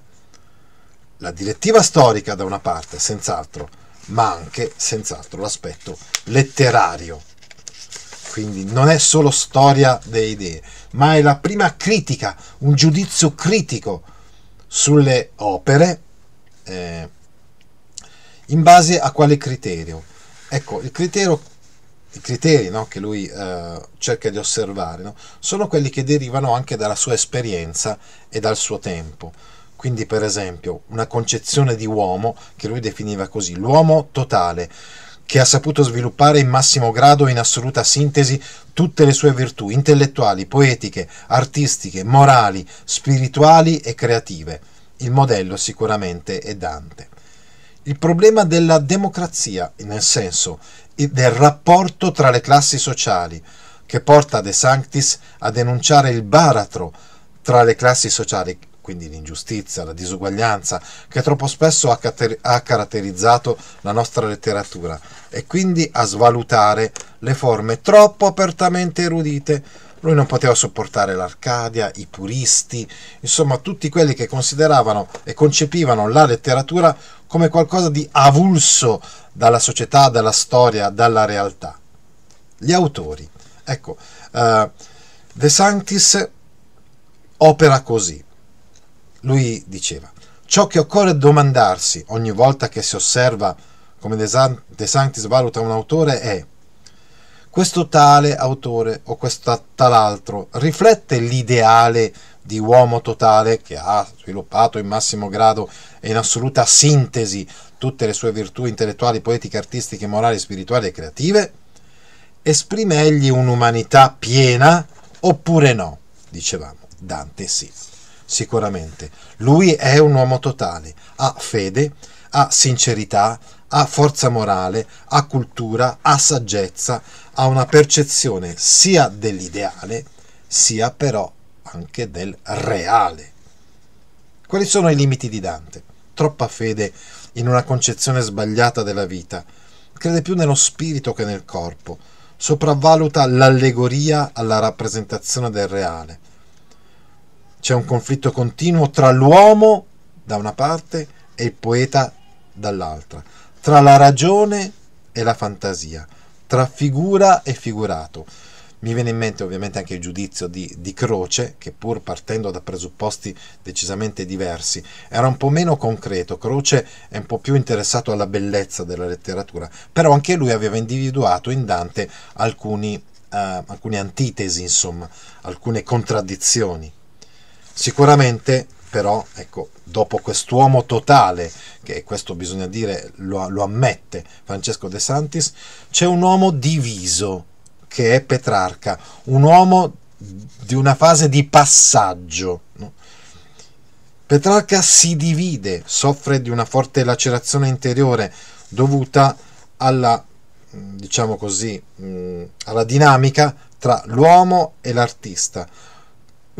la direttiva storica da una parte, senz'altro, ma anche senz'altro l'aspetto letterario. Quindi non è solo storia delle idee, ma è la prima critica, un giudizio critico sulle opere eh, in base a quale criterio? Ecco, il criterio, i criteri no, che lui eh, cerca di osservare no, sono quelli che derivano anche dalla sua esperienza e dal suo tempo. Quindi, per esempio, una concezione di uomo che lui definiva così, l'uomo totale, che ha saputo sviluppare in massimo grado e in assoluta sintesi tutte le sue virtù intellettuali, poetiche, artistiche, morali, spirituali e creative. Il modello sicuramente è Dante il problema della democrazia, nel senso del rapporto tra le classi sociali, che porta De Sanctis a denunciare il baratro tra le classi sociali, quindi l'ingiustizia, la disuguaglianza, che troppo spesso ha, caratterizzato la nostra letteratura e quindi a svalutare le forme troppo apertamente erudite lui non poteva sopportare l'Arcadia, i puristi, insomma tutti quelli che consideravano e concepivano la letteratura come qualcosa di avulso dalla società, dalla storia, dalla realtà. Gli autori. Ecco, uh, De Sanctis opera così. Lui diceva, ciò che occorre domandarsi ogni volta che si osserva come De Sanctis valuta un autore è questo tale autore o questo tal'altro riflette l'ideale di uomo totale che ha sviluppato in massimo grado e in assoluta sintesi tutte le sue virtù intellettuali, poetiche, artistiche, morali, spirituali e creative? Esprime egli un'umanità piena oppure no? Dicevamo, Dante sì, sicuramente. Lui è un uomo totale, ha fede, ha sincerità, ha forza morale, ha cultura, ha saggezza, ha una percezione sia dell'ideale, sia però anche del reale. Quali sono i limiti di Dante? Troppa fede in una concezione sbagliata della vita, crede più nello spirito che nel corpo, sopravvaluta l'allegoria alla rappresentazione del reale. C'è un conflitto continuo tra l'uomo da una parte e il poeta dall'altra tra la ragione e la fantasia, tra figura e figurato. Mi viene in mente ovviamente anche il giudizio di, di, Croce, che pur partendo da presupposti decisamente diversi, era un po' meno concreto. Croce è un po' più interessato alla bellezza della letteratura, però anche lui aveva individuato in Dante alcuni, eh, alcune antitesi, insomma, alcune contraddizioni. Sicuramente però ecco, dopo quest'uomo totale, che questo bisogna dire lo, lo, ammette Francesco De Santis, c'è un uomo diviso che è Petrarca, un uomo di una fase di passaggio. No? Petrarca si divide, soffre di una forte lacerazione interiore dovuta alla, diciamo così, mm, alla dinamica tra l'uomo e l'artista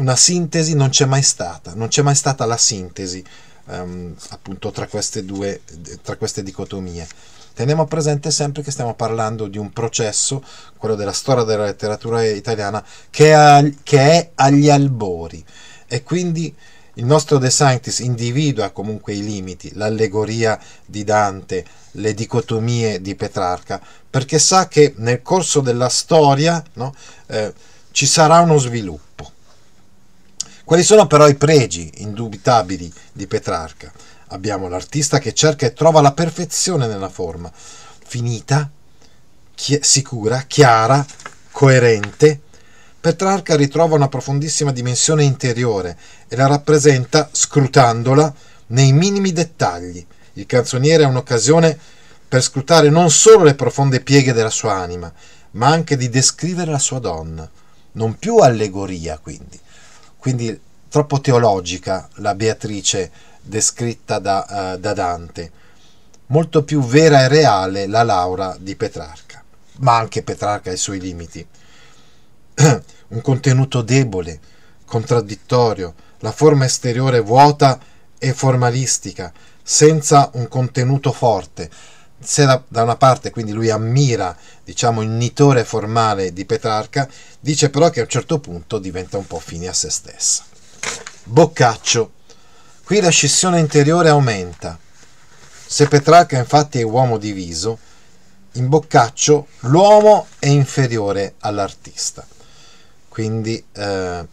una sintesi non c'è mai stata, non c'è mai stata la sintesi ehm, appunto tra queste due, tra queste dicotomie. Teniamo presente sempre che stiamo parlando di un processo, quello della storia della letteratura italiana, che è, che è agli albori e quindi il nostro De Sanctis individua comunque i limiti, l'allegoria di Dante, le dicotomie di Petrarca, perché sa che nel corso della storia no, eh, ci sarà uno sviluppo quali sono però i pregi indubitabili di Petrarca? Abbiamo l'artista che cerca e trova la perfezione nella forma, finita, chi- sicura, chiara, coerente. Petrarca ritrova una profondissima dimensione interiore e la rappresenta scrutandola nei minimi dettagli. Il canzoniere è un'occasione per scrutare non solo le profonde pieghe della sua anima, ma anche di descrivere la sua donna. Non più allegoria, quindi, quindi troppo teologica la Beatrice descritta da, uh, da Dante, molto più vera e reale la Laura di Petrarca, ma anche Petrarca ha i suoi limiti. Un contenuto debole, contraddittorio, la forma esteriore vuota e formalistica, senza un contenuto forte, se da, da, una parte quindi lui ammira diciamo il nitore formale di Petrarca dice però che a un certo punto diventa un po' fine a se stessa Boccaccio qui la scissione interiore aumenta se Petrarca infatti è uomo diviso in Boccaccio l'uomo è inferiore all'artista quindi eh,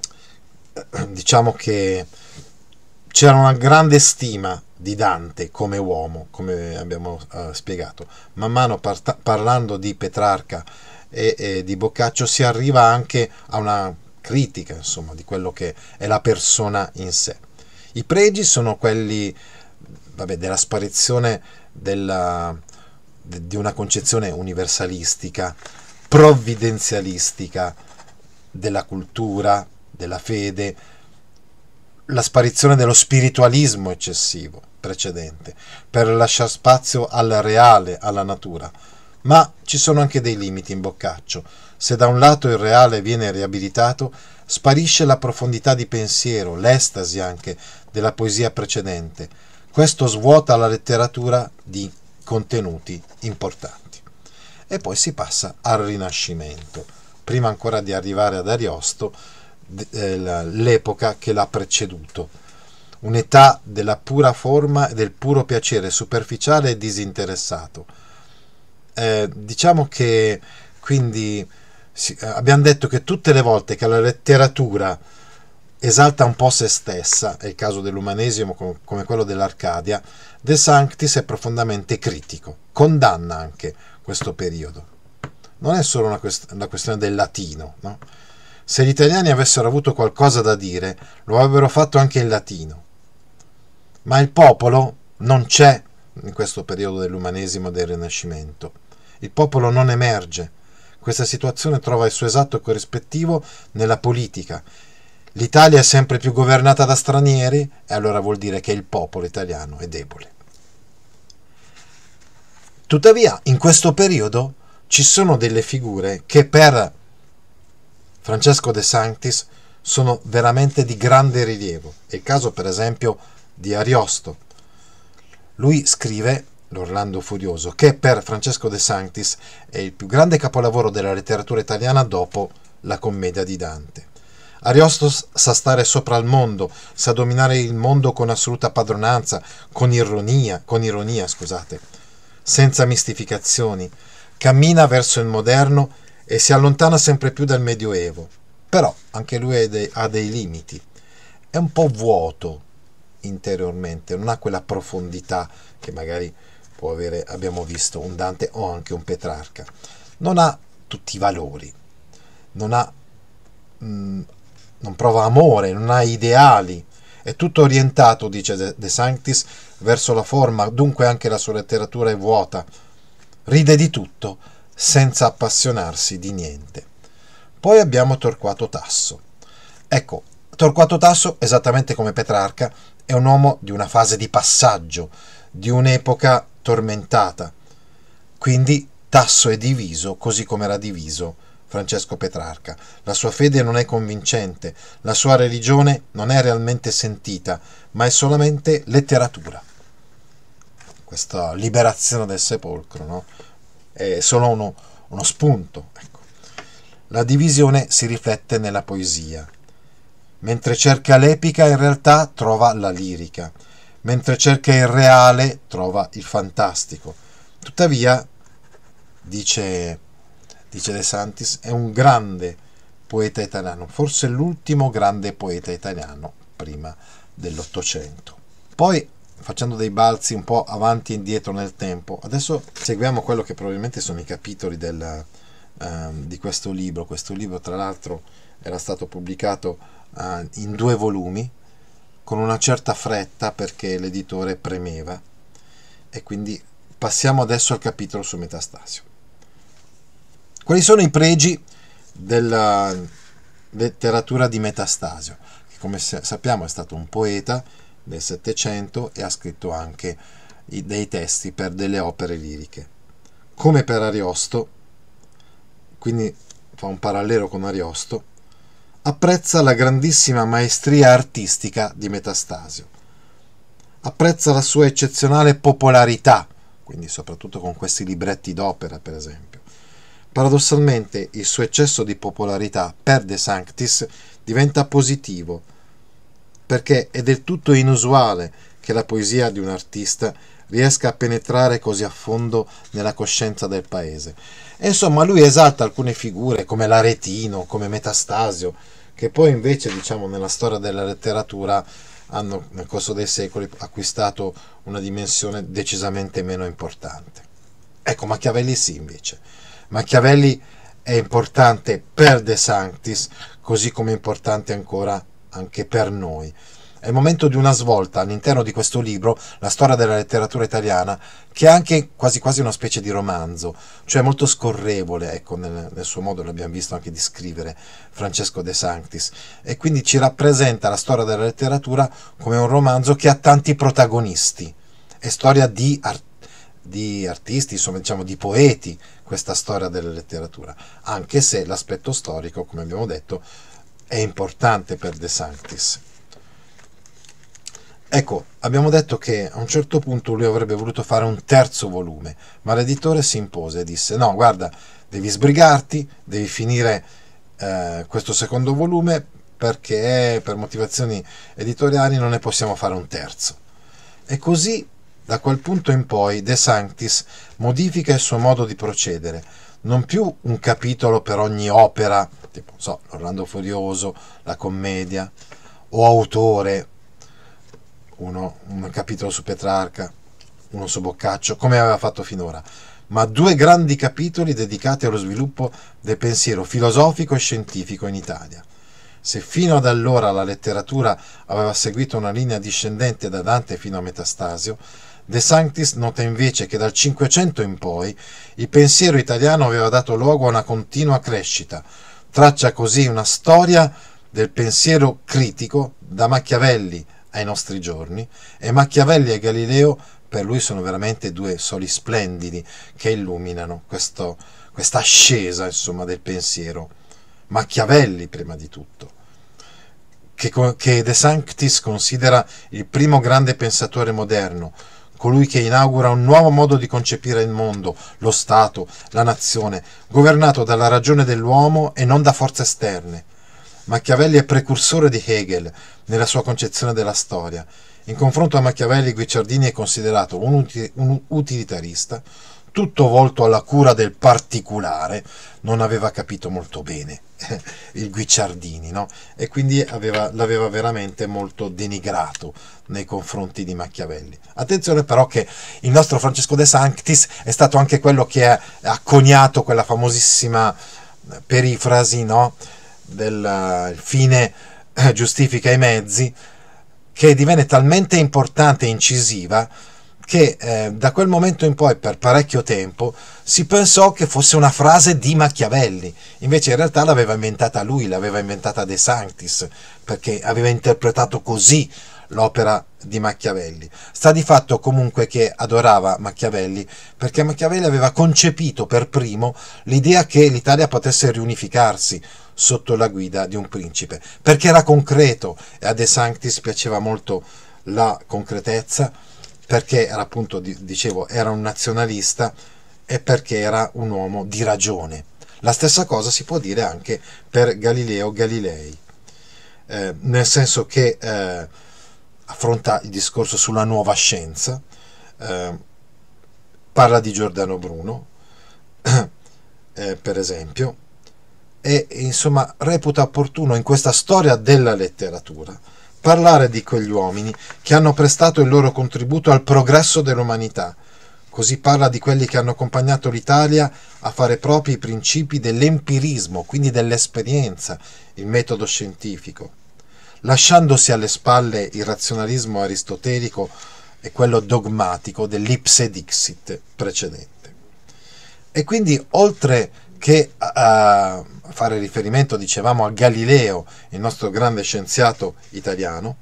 diciamo che c'era una grande stima di Dante come uomo, come abbiamo uh, spiegato. Man mano parta- parlando di Petrarca e, e, di Boccaccio si arriva anche a una critica, insomma, di quello che è la persona in sé. I pregi sono quelli vabbè, della sparizione della, de, di una concezione universalistica, provvidenzialistica della cultura, della fede, la sparizione dello spiritualismo eccessivo precedente, per lasciare spazio al reale, alla natura. Ma ci sono anche dei limiti in boccaccio. Se da un lato il reale viene riabilitato, sparisce la profondità di pensiero, l'estasi anche della poesia precedente. Questo svuota la letteratura di contenuti importanti. E poi si passa al Rinascimento. Prima ancora di arrivare ad Ariosto, eh, l'epoca che l'ha preceduto, un'età della pura forma e del puro piacere superficiale e disinteressato. Eh, diciamo che quindi sì, eh, abbiamo detto che tutte le volte che la letteratura esalta un po' se stessa, è il caso dell'umanesimo come quello dell'Arcadia, De Sanctis è profondamente critico, condanna anche questo periodo. Non è solo una, quest- una questione del latino, no? Se gli italiani avessero avuto qualcosa da dire, lo avrebbero fatto anche in latino. Ma il popolo non c'è in questo periodo dell'umanesimo e del Rinascimento. Il popolo non emerge. Questa situazione trova il suo esatto corrispettivo nella politica. L'Italia è sempre più governata da stranieri e allora vuol dire che il popolo italiano è debole. Tuttavia, in questo periodo ci sono delle figure che per Francesco De Sanctis sono veramente di grande rilievo. È il caso, per esempio, di Ariosto. Lui scrive, l'Orlando Furioso, che per Francesco De Sanctis è il più grande capolavoro della letteratura italiana dopo la commedia di Dante. Ariosto sa stare sopra il mondo, sa dominare il mondo con assoluta padronanza, con ironia, con ironia scusate, senza mistificazioni. Cammina verso il moderno e si allontana sempre più dal Medioevo. Però anche lui ha dei, ha dei limiti. È un po' vuoto interiormente, non ha quella profondità che magari può avere, abbiamo visto, un Dante o anche un Petrarca. Non ha tutti i valori, non, ha, mh, mm, non prova amore, non ha ideali. È tutto orientato, dice De Sanctis, verso la forma, dunque anche la sua letteratura è vuota. Ride di tutto, senza appassionarsi di niente. Poi abbiamo Torquato Tasso. Ecco, Torquato Tasso, esattamente come Petrarca, è un uomo di una fase di passaggio, di un'epoca tormentata. Quindi Tasso è diviso così come era diviso Francesco Petrarca. La sua fede non è convincente, la sua religione non è realmente sentita, ma è solamente letteratura. Questa liberazione del sepolcro, no? è solo uno, uno spunto. Ecco. La divisione si riflette nella poesia. Mentre cerca l'epica in realtà trova la lirica, mentre cerca il reale trova il fantastico. Tuttavia, dice, dice De Santis, è un grande poeta italiano, forse l'ultimo grande poeta italiano prima dell'Ottocento. Poi facendo dei balzi un po' avanti e indietro nel tempo. Adesso seguiamo quello che probabilmente sono i capitoli del, um, di questo libro. Questo libro, tra l'altro, era stato pubblicato uh, in due volumi con una certa fretta perché l'editore premeva. E quindi passiamo adesso al capitolo su Metastasio. Quali sono i pregi della ehm, letteratura di Metastasio? Che come sappiamo è stato un poeta nel Settecento e ha scritto anche dei testi per delle opere liriche. Come per Ariosto, quindi fa un parallelo con Ariosto, apprezza la grandissima maestria artistica di Metastasio, apprezza la sua eccezionale popolarità, quindi soprattutto con questi libretti d'opera per esempio. Paradossalmente il suo eccesso di popolarità per De Sanctis diventa positivo, perché è del tutto inusuale che la poesia di un artista riesca a penetrare così a fondo nella coscienza del paese. E insomma, lui esalta alcune figure come l'Aretino, come Metastasio, che poi invece, diciamo, nella storia della letteratura hanno nel corso dei secoli acquistato una dimensione decisamente meno importante. Ecco, Machiavelli sì, invece. Machiavelli è importante per De Sanctis, così come è importante ancora anche per noi. È il momento di una svolta all'interno di questo libro, la storia della letteratura italiana, che è anche quasi quasi una specie di romanzo, cioè molto scorrevole, ecco, nel, nel suo modo l'abbiamo visto anche di scrivere Francesco De Sanctis, e quindi ci rappresenta la storia della letteratura come un romanzo che ha tanti protagonisti, è storia di, art- di artisti, insomma diciamo di poeti, questa storia della letteratura, anche se l'aspetto storico, come abbiamo detto, è importante per De Sanctis. Ecco, abbiamo detto che a un certo punto lui avrebbe voluto fare un terzo volume, ma l'editore si impose e disse no, guarda, devi sbrigarti, devi finire eh, questo secondo volume perché per motivazioni editoriali non ne possiamo fare un terzo. E così, da quel punto in poi, De Sanctis modifica il suo modo di procedere, non più un capitolo per ogni opera tipo so, l'Orlando Furioso, la commedia, o autore, uno, un capitolo su Petrarca, uno su Boccaccio, come aveva fatto finora, ma due grandi capitoli dedicati allo sviluppo del pensiero filosofico e scientifico in Italia. Se fino ad allora la letteratura aveva seguito una linea discendente da Dante fino a Metastasio, De Sanctis nota invece che dal Cinquecento in poi il pensiero italiano aveva dato luogo a una continua crescita, Traccia così una storia del pensiero critico da Machiavelli ai nostri giorni e Machiavelli e Galileo per lui sono veramente due soli splendidi che illuminano questo, questa ascesa insomma, del pensiero. Machiavelli prima di tutto, che, che De Sanctis considera il primo grande pensatore moderno, colui che inaugura un nuovo modo di concepire il mondo, lo Stato, la nazione, governato dalla ragione dell'uomo e non da forze esterne. Machiavelli è precursore di Hegel nella sua concezione della storia. In confronto a Machiavelli, Guicciardini è considerato un, uti- un utilitarista, tutto volto alla cura del particolare, non aveva capito molto bene il Guicciardini, no? E quindi aveva, l'aveva veramente molto denigrato nei confronti di Machiavelli. Attenzione però che il nostro Francesco De Sanctis è stato anche quello che ha, coniato quella famosissima perifrasi, no? Del eh, fine eh, giustifica i mezzi, che divenne talmente importante e incisiva che eh, da quel momento in poi per parecchio tempo si pensò che fosse una frase di Machiavelli, invece in realtà l'aveva inventata lui, l'aveva inventata De Sanctis, perché aveva interpretato così l'opera di Machiavelli. Sta di fatto comunque che adorava Machiavelli perché Machiavelli aveva concepito per primo l'idea che l'Italia potesse riunificarsi sotto la guida di un principe, perché era concreto e a De Sanctis piaceva molto la concretezza perché era appunto, dicevo, era un nazionalista e perché era un uomo di ragione. La stessa cosa si può dire anche per Galileo Galilei, eh, nel senso che eh, affronta il discorso sulla nuova scienza, eh, parla di Giordano Bruno, eh, per esempio, e insomma reputa opportuno in questa storia della letteratura parlare di quegli uomini che hanno prestato il loro contributo al progresso dell'umanità. Così parla di quelli che hanno accompagnato l'Italia a fare propri i principi dell'empirismo, quindi dell'esperienza, il metodo scientifico. Lasciandosi alle spalle il razionalismo aristotelico e quello dogmatico dell'ipse dixit precedente. E quindi oltre che a, a fare riferimento, dicevamo, a Galileo, il nostro grande scienziato italiano,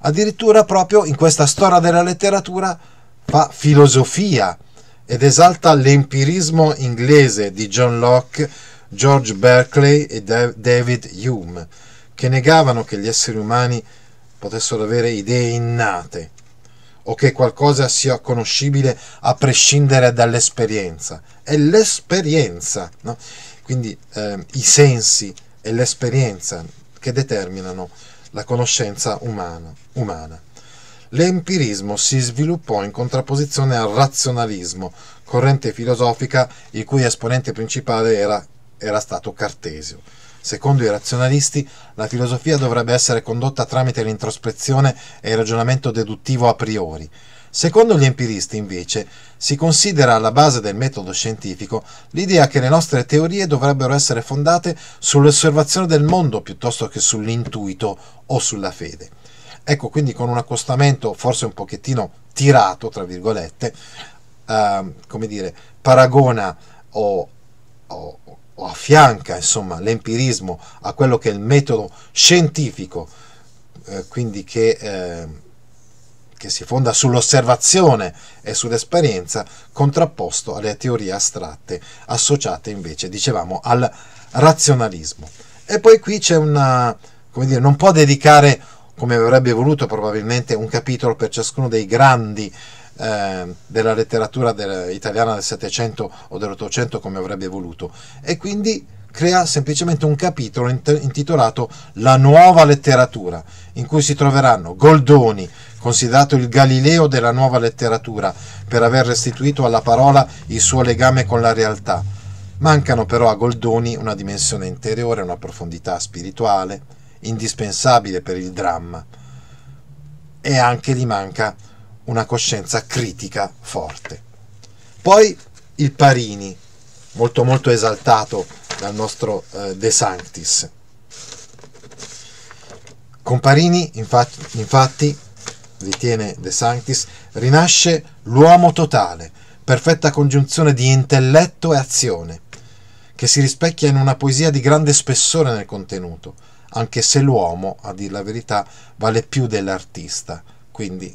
addirittura proprio in questa storia della letteratura fa filosofia ed esalta l'empirismo inglese di John Locke, George Berkeley e David Hume, che negavano che gli esseri umani potessero avere idee innate o che qualcosa sia conoscibile a prescindere dall'esperienza. È l'esperienza. No? Quindi eh, i sensi e l'esperienza che determinano la conoscenza umana. umana. L'empirismo si sviluppò in contrapposizione al razionalismo, corrente filosofica il cui esponente principale era, era stato Cartesio. Secondo i razionalisti, la filosofia dovrebbe essere condotta tramite l'introspezione e il ragionamento deduttivo a priori. Secondo gli empiristi, invece, si considera alla base del metodo scientifico l'idea che le nostre teorie dovrebbero essere fondate sull'osservazione del mondo piuttosto che sull'intuito o sulla fede. Ecco, quindi con un accostamento forse un pochettino tirato, tra virgolette, eh, come dire, paragona o, o, o affianca, insomma, l'empirismo a quello che è il metodo scientifico, eh, quindi che... Eh, che si fonda sull'osservazione e sull'esperienza, contrapposto alle teorie astratte associate invece, dicevamo, al razionalismo. E poi qui c'è una, come dire, non può dedicare, come avrebbe voluto probabilmente, un capitolo per ciascuno dei grandi eh, della letteratura italiana del Settecento o dell'Ottocento come avrebbe voluto e quindi crea semplicemente un capitolo intitolato La nuova letteratura in cui si troveranno Goldoni, considerato il Galileo della nuova letteratura, per aver restituito alla parola il suo legame con la realtà. Mancano però a Goldoni una dimensione interiore, una profondità spirituale, indispensabile per il dramma, e anche gli manca una coscienza critica forte. Poi il Parini, molto molto esaltato dal nostro eh, De Sanctis. Con Parini, infatti, infatti ritiene De Sanctis, rinasce l'uomo totale, perfetta congiunzione di intelletto e azione, che si rispecchia in una poesia di grande spessore nel contenuto, anche se l'uomo, a dir la verità, vale più dell'artista, quindi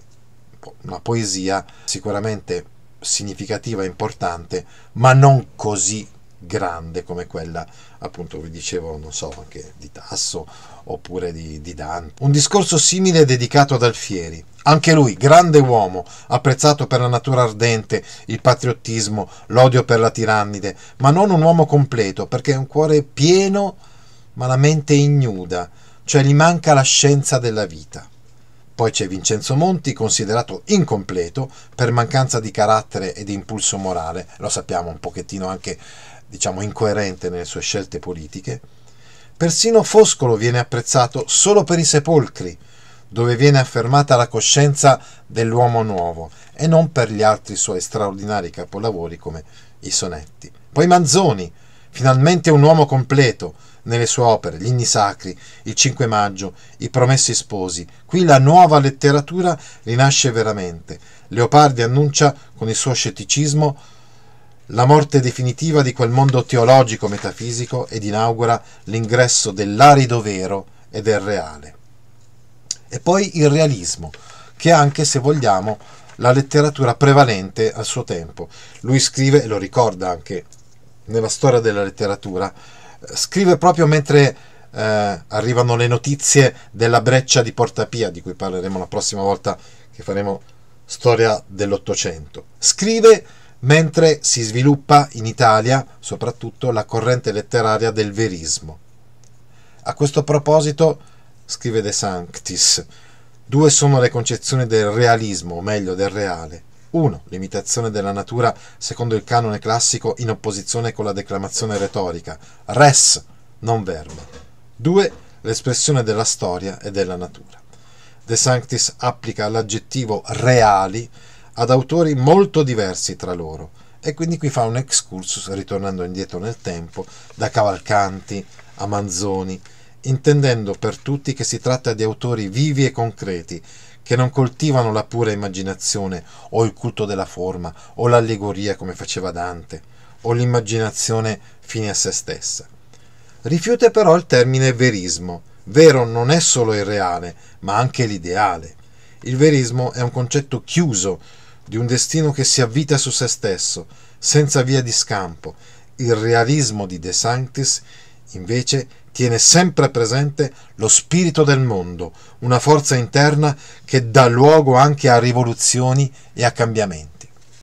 boh, una poesia sicuramente significativa e importante, ma non così grande come quella appunto vi dicevo non so anche di Tasso oppure di, di Dante un discorso simile dedicato ad Alfieri anche lui grande uomo apprezzato per la natura ardente il patriottismo l'odio per la tirannide ma non un uomo completo perché è un cuore pieno ma la mente ignuda cioè gli manca la scienza della vita poi c'è Vincenzo Monti, considerato incompleto per mancanza di carattere e di impulso morale, lo sappiamo un pochettino anche diciamo incoerente nelle sue scelte politiche, persino Foscolo viene apprezzato solo per i sepolcri, dove viene affermata la coscienza dell'uomo nuovo e non per gli altri suoi straordinari capolavori come i sonetti. Poi Manzoni, finalmente un uomo completo nelle sue opere, Gli inni sacri, Il 5 maggio, I promessi sposi. Qui la nuova letteratura rinasce veramente. Leopardi annuncia con il suo scetticismo la morte definitiva di quel mondo teologico-metafisico ed inaugura l'ingresso dell'arido vero e del reale. E poi il realismo, che è anche, se vogliamo, la letteratura prevalente al suo tempo. Lui scrive, e lo ricorda anche nella storia della letteratura, eh, scrive proprio mentre eh, arrivano le notizie della breccia di Portapia, di cui parleremo la prossima volta che faremo storia dell'Ottocento. Scrive mentre si sviluppa in Italia soprattutto la corrente letteraria del verismo. A questo proposito, scrive De Sanctis, due sono le concezioni del realismo, o meglio del reale. 1. L'imitazione della natura secondo il canone classico in opposizione con la declamazione retorica, res, non verba. 2. L'espressione della storia e della natura. De Sanctis applica l'aggettivo reali ad autori molto diversi tra loro e quindi qui fa un excursus ritornando indietro nel tempo da Cavalcanti a Manzoni intendendo per tutti che si tratta di autori vivi e concreti che non coltivano la pura immaginazione o il culto della forma o l'allegoria come faceva Dante o l'immaginazione fine a se stessa rifiuta però il termine verismo vero non è solo il reale ma anche l'ideale il verismo è un concetto chiuso di un destino che si avvita su se stesso, senza via di scampo. Il realismo di De Sanctis invece tiene sempre presente lo spirito del mondo, una forza interna che dà luogo anche a rivoluzioni e a cambiamenti.